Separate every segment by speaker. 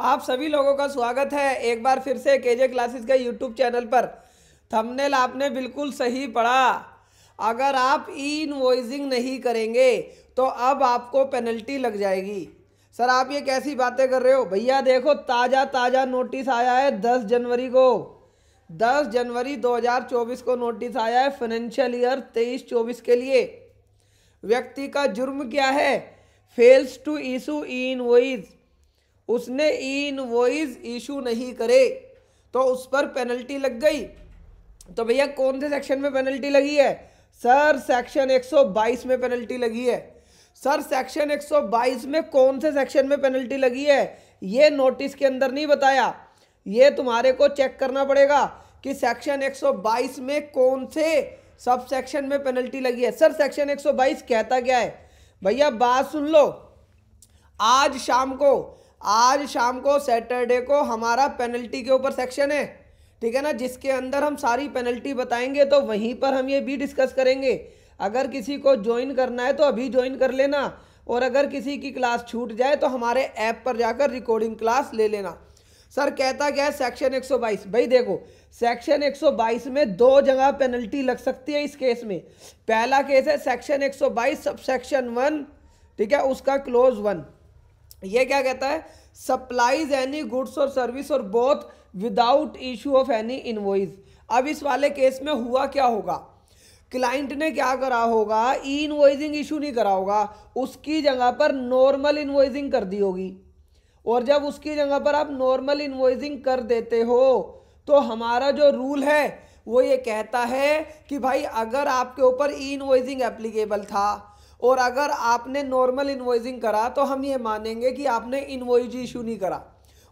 Speaker 1: आप सभी लोगों का स्वागत है एक बार फिर से के जे क्लासेस के यूट्यूब चैनल पर थंबनेल आपने बिल्कुल सही पढ़ा अगर आप ई इनवॉइसिंग नहीं करेंगे तो अब आपको पेनल्टी लग जाएगी सर आप ये कैसी बातें कर रहे हो भैया देखो ताज़ा ताज़ा नोटिस आया है दस जनवरी को दस जनवरी 2024 को नोटिस आया है फाइनेंशियल ईयर तेईस चौबीस के लिए व्यक्ति का जुर्म क्या है fails to issue e invoice उसने इन वॉइस इशू नहीं करे तो उस पर पेनल्टी लग गई तो भैया कौन से सेक्शन में पेनल्टी लगी है सर सेक्शन 122 में पेनल्टी लगी है सर सेक्शन 122 में कौन से सेक्शन में पेनल्टी लगी है ये नोटिस के अंदर नहीं बताया ये तुम्हारे को चेक करना पड़ेगा कि सेक्शन 122 में कौन से सब सेक्शन में पेनल्टी लगी है सर सेक्शन 122 कहता क्या है भैया बात सुन लो आज शाम को आज शाम को सैटरडे को हमारा पेनल्टी के ऊपर सेक्शन है ठीक है ना जिसके अंदर हम सारी पेनल्टी बताएंगे तो वहीं पर हम ये भी डिस्कस करेंगे अगर किसी को ज्वाइन करना है तो अभी ज्वाइन कर लेना और अगर किसी की क्लास छूट जाए तो हमारे ऐप पर जाकर रिकॉर्डिंग क्लास ले लेना सर कहता क्या है सेक्शन 122 भाई देखो सेक्शन 122 में दो जगह पेनल्टी लग सकती है इस केस में पहला केस है सेक्शन 122 सब सेक्शन वन ठीक है उसका क्लोज वन ये क्या कहता है सप्लाईज एनी गुड्स और सर्विस और both without issue of any invoice अब इस वाले केस में हुआ क्या होगा क्लाइंट ने क्या करा होगा ई इन्वॉइसिंग इशू नहीं करा होगा उसकी जगह पर नॉर्मल इन्वॉइसिंग कर दी होगी और जब उसकी जगह पर आप नॉर्मल इन्वॉइसिंग कर देते हो तो हमारा जो रूल है वो ये कहता है कि भाई अगर आपके ऊपर ई इन्वॉइसिंग एप्लीकेबल था और अगर आपने नॉर्मल इन्वॉइसिंग करा तो हम ये मानेंगे कि आपने इन्वॉइस इशू नहीं करा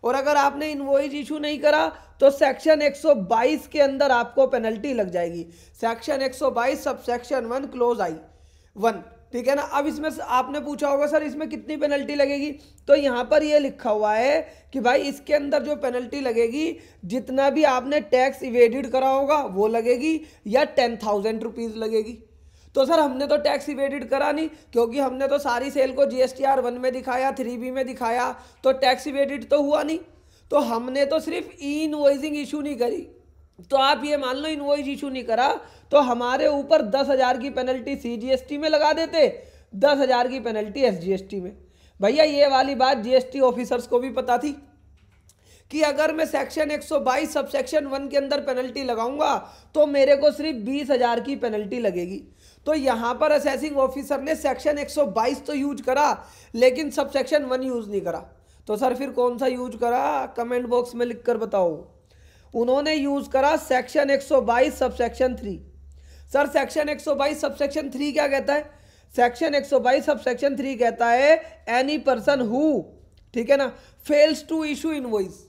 Speaker 1: और अगर आपने इन्वॉइस इशू नहीं करा तो सेक्शन 122 के अंदर आपको पेनल्टी लग जाएगी section 122 sub section one clause I one ठीक है ना अब इसमें आपने पूछा होगा सर इसमें कितनी पेनल्टी लगेगी तो यहाँ पर ये लिखा हुआ है कि भाई इसके अंदर जो पेनल्टी लगेगी जितना भी आपने टैक्स इवेडिड करा होगा वो लगेगी या टेन थाउजेंड रुपीज़ लगेगी तो सर हमने तो टैक्स इवेडिड करा नहीं क्योंकि हमने तो सारी सेल को जी वन में दिखाया थ्री बी में दिखाया तो टैक्स इवेडिड तो हुआ नहीं तो हमने तो सिर्फ ई इनवॉइसिंग इशू नहीं करी तो आप ये मान लो इनवॉइस इशू नहीं करा तो हमारे ऊपर दस हज़ार की penalty C G S T में लगा देते दस हज़ार की penalty S G S T में भैया ये वाली बात जीएसटी ऑफिसर्स को भी पता थी कि अगर मैं सेक्शन 122 बाईस सबसेक्शन वन के अंदर पेनल्टी लगाऊंगा तो मेरे को सिर्फ बीस हज़ार की पेनल्टी लगेगी तो यहाँ पर असेसिंग ऑफिसर ने सेक्शन 122 तो यूज करा लेकिन सब सेक्शन वन यूज नहीं करा तो सर फिर कौन सा यूज करा कमेंट बॉक्स में लिख कर बताओ उन्होंने यूज करा section 122 sub section three sir section 122 sub section three क्या कहता है सेक्शन 122 सब सेक्शन थ्री कहता है एनी पर्सन हु ठीक है ना फेल्स टू इशू इनवॉइस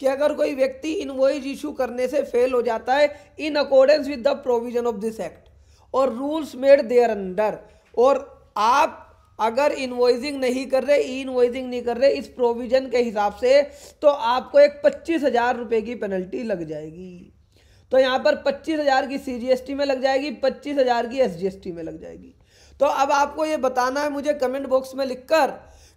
Speaker 1: कि अगर कोई व्यक्ति इनवॉइस इशू करने से फेल हो जाता है in accordance with the provision of this act और रूल्स मेड देयर अंडर और आप अगर इन्वॉइसिंग नहीं कर रहे ई इन्वॉइसिंग नहीं कर रहे इस प्रोविज़न के हिसाब से तो आपको एक पच्चीस हज़ार रुपये की पेनल्टी लग जाएगी तो यहाँ पर पच्चीस हज़ार की सी में लग जाएगी पच्चीस हज़ार की एस में लग जाएगी तो अब आपको ये बताना है मुझे कमेंट बॉक्स में लिखकर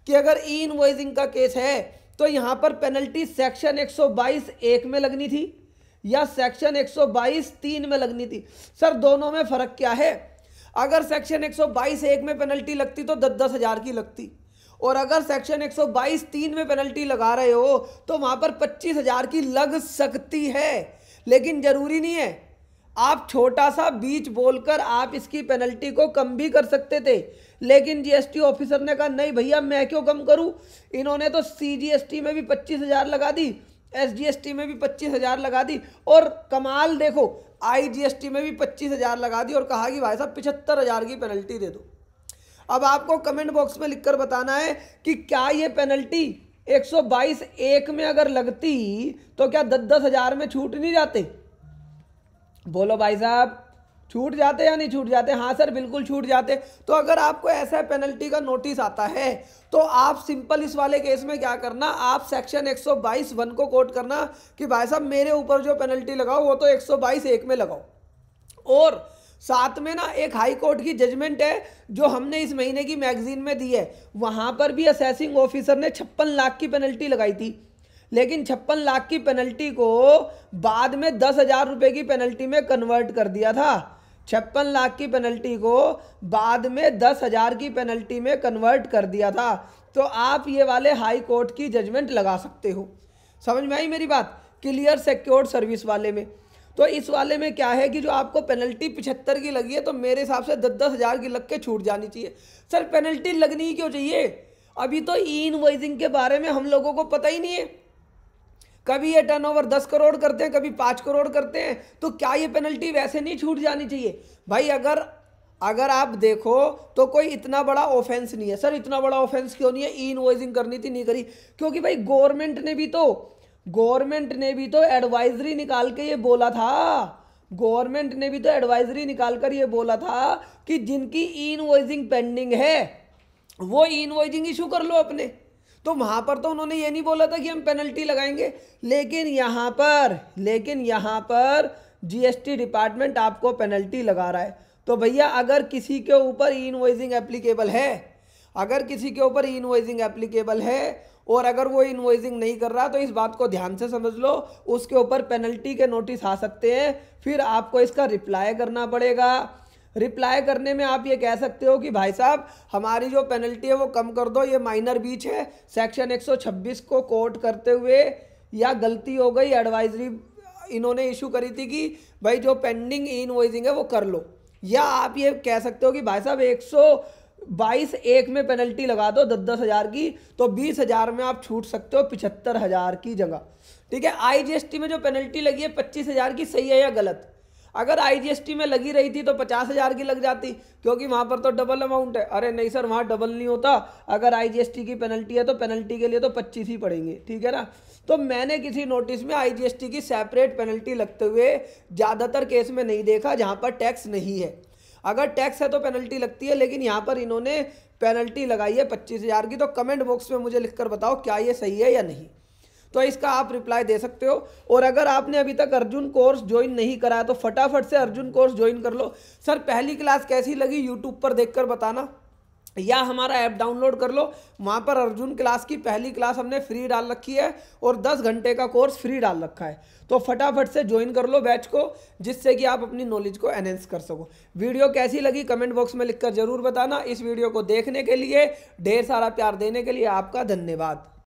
Speaker 1: कि अगर ई इन्वॉइसिंग का केस है तो यहाँ पर पेनल्टी सेक्शन बाईस एक में लगनी थी या सेक्शन 122 तीन में लगनी थी सर दोनों में फ़र्क क्या है अगर सेक्शन 122 एक में पेनल्टी लगती तो दस दस हज़ार की लगती और अगर सेक्शन 122 तीन में पेनल्टी लगा रहे हो तो वहाँ पर पच्चीस हज़ार की लग सकती है लेकिन ज़रूरी नहीं है आप छोटा सा बीच बोलकर आप इसकी पेनल्टी को कम भी कर सकते थे लेकिन जीएसटी ऑफिसर ने कहा नहीं भैया मैं क्यों कम करूं इन्होंने तो सीजीएसटी में भी पच्चीस हज़ार लगा दी एसजीएसटी में भी पच्चीस हज़ार लगा दी और कमाल देखो आईजीएसटी में भी पच्चीस हज़ार लगा दी और कहा कि भाई साहब पिछहत्तर हज़ार की पेनल्टी दे दो अब आपको कमेंट बॉक्स में लिखकर बताना है कि क्या ये पेनल्टी 122 एक में अगर लगती तो क्या दस दस हज़ार में छूट नहीं जाते बोलो भाई साहब छूट जाते या नहीं छूट जाते हाँ सर बिल्कुल छूट जाते तो अगर आपको ऐसा पेनल्टी का नोटिस आता है तो आप सिंपल इस वाले केस में क्या करना आप सेक्शन 122 वन को कोट करना कि भाई साहब मेरे ऊपर जो पेनल्टी लगाओ वो तो 122 एक में लगाओ और साथ में ना एक हाई कोर्ट की जजमेंट है जो हमने इस महीने की मैगजीन में दी है वहाँ पर भी असेसिंग ऑफिसर ने छप्पन लाख की पेनल्टी लगाई थी लेकिन छप्पन लाख की पेनल्टी को बाद में दस हज़ार रुपये की पेनल्टी में कन्वर्ट कर दिया था छप्पन लाख की पेनल्टी को बाद में दस हज़ार की पेनल्टी में कन्वर्ट कर दिया था तो आप ये वाले हाई कोर्ट की जजमेंट लगा सकते हो समझ में आई मेरी बात क्लियर सिक्योर सर्विस वाले में तो इस वाले में क्या है कि जो आपको पेनल्टी पिछहत्तर की लगी है तो मेरे हिसाब से दस दस हज़ार की लग के छूट जानी चाहिए सर पेनल्टी लगनी ही क्यों चाहिए अभी तो ई इनवॉइसिंग के बारे में हम लोगों को पता ही नहीं है कभी ये टर्न ओवर दस करोड़ करते हैं कभी पाँच करोड़ करते हैं तो क्या ये पेनल्टी वैसे नहीं छूट जानी चाहिए भाई अगर अगर आप देखो तो कोई इतना बड़ा ऑफेंस नहीं है सर इतना बड़ा ऑफेंस क्यों नहीं है ई वॉइजिंग करनी थी नहीं करी क्योंकि भाई गवर्नमेंट ने भी तो गवर्नमेंट ने भी तो एडवाइजरी निकाल के ये बोला था गवर्नमेंट ने भी तो एडवाइजरी निकाल कर ये बोला था कि जिनकी ई इन्वॉइसिंग पेंडिंग है वो इन वॉइजिंग इशू कर लो अपने तो वहाँ पर तो उन्होंने ये नहीं बोला था कि हम पेनल्टी लगाएंगे लेकिन यहाँ पर लेकिन यहाँ पर जीएसटी डिपार्टमेंट आपको पेनल्टी लगा रहा है तो भैया अगर किसी के ऊपर ई एप्लीकेबल है अगर किसी के ऊपर ई एप्लीकेबल है और अगर वो इन्वॉइसिंग नहीं कर रहा तो इस बात को ध्यान से समझ लो उसके ऊपर पेनल्टी के नोटिस आ सकते हैं फिर आपको इसका रिप्लाई करना पड़ेगा रिप्लाई करने में आप ये कह सकते हो कि भाई साहब हमारी जो पेनल्टी है वो कम कर दो ये माइनर बीच है सेक्शन 126 को कोर्ट करते हुए या गलती हो गई एडवाइजरी इन्होंने इशू करी थी कि भाई जो पेंडिंग इनवॉइसिंग है वो कर लो या आप ये कह सकते हो कि भाई साहब एक सौ बाईस एक में पेनल्टी लगा दो दस दस हज़ार की तो बीस हज़ार में आप छूट सकते हो पिछहत्तर हज़ार की जगह ठीक है आईजीएसटी में जो पेनल्टी लगी है पच्चीस हज़ार की सही है या गलत अगर आईजीएसटी में लगी रही थी तो पचास हज़ार की लग जाती क्योंकि वहाँ पर तो डबल अमाउंट है अरे नहीं सर वहाँ डबल नहीं होता अगर आईजीएसटी की पेनल्टी है तो पेनल्टी के लिए तो पच्चीस ही पड़ेंगे ठीक है ना तो मैंने किसी नोटिस में आईजीएसटी की सेपरेट पेनल्टी लगते हुए ज़्यादातर केस में नहीं देखा जहाँ पर टैक्स नहीं है अगर टैक्स है तो पेनल्टी लगती है लेकिन यहाँ पर इन्होंने पेनल्टी लगाई है पच्चीस हज़ार की तो कमेंट बॉक्स में मुझे लिखकर बताओ क्या ये सही है या नहीं तो इसका आप रिप्लाई दे सकते हो और अगर आपने अभी तक अर्जुन कोर्स ज्वाइन नहीं करा तो फटाफट से अर्जुन कोर्स ज्वाइन कर लो सर पहली क्लास कैसी लगी यूट्यूब पर देख बताना या हमारा ऐप डाउनलोड कर लो वहाँ पर अर्जुन क्लास की पहली क्लास हमने फ्री डाल रखी है और 10 घंटे का कोर्स फ्री डाल रखा है तो फटाफट से ज्वाइन कर लो बैच को जिससे कि आप अपनी नॉलेज को एनहेंस कर सको वीडियो कैसी लगी कमेंट बॉक्स में लिखकर ज़रूर बताना इस वीडियो को देखने के लिए ढेर सारा प्यार देने के लिए आपका धन्यवाद